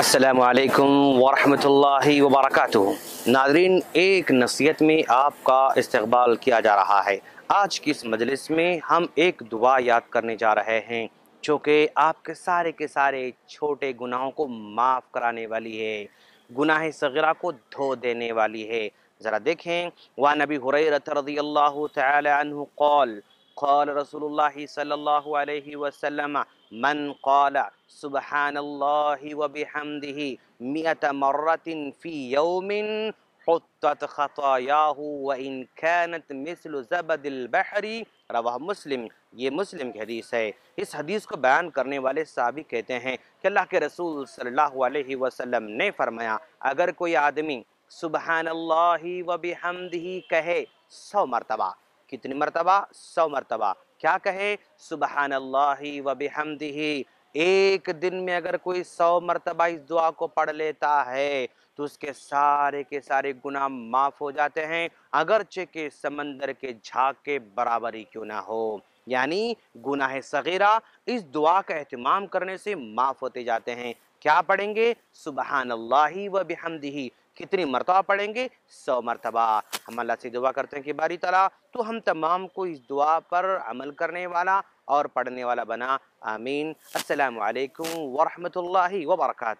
السلام علیکم ورحمۃ اللہ وبرکاتہ ناظرین ایک نصیحت میں آپ کا استقبال کیا جا رہا ہے آج کی اس مجلس میں ہم ایک دعا یاد کرنے جا رہے ہیں جو کہ آپ کے سارے کے سارے چھوٹے گناہوں کو معاف کرانے والی ہے گناہ صغیرہ کو دھو دینے والی ہے ذرا دیکھیں و نبی رضی اللہ قول قال رسول الله صلى الله عليه وسلم من قال سبحان الله وبحمده مئة مرة في يوم حطت خطاياه وإن كانت مثل زبد البحر رواہ مسلم یہ مسلم کی حدیث ہے اس حدیث کو بیان کرنے والے صحابی کہتے ہیں کہ اللہ کے رسول صلی اللہ علیہ وسلم نے فرمایا اگر کوئی آدمی سبحان اللہ و بحمدہی کہے سو مرتبہ کتنی مرتبہ سو مرتبہ کیا کہے سبحان اللہ و بحمدہ ایک دن میں اگر کوئی سو مرتبہ اس اس دعا کو پڑھ لیتا ہے تو کے سارے کے سارے گناہ معاف ہو جاتے ہیں اگرچہ کے سمندر کے جھاگ کے برابری کیوں نہ ہو یعنی گناہ صغیرہ اس دعا کا اہتمام کرنے سے معاف ہوتے جاتے ہیں کیا پڑھیں گے سبحان اللہ و بحمدہ کتنی مرتبہ پڑھیں گے سو مرتبہ ہم اللہ سے دعا کرتے ہیں کہ باری تعالیٰ تو ہم تمام کو اس دعا پر عمل کرنے والا اور پڑھنے والا بنا آمین السلام علیکم ورحمۃ اللہ وبرکاتہ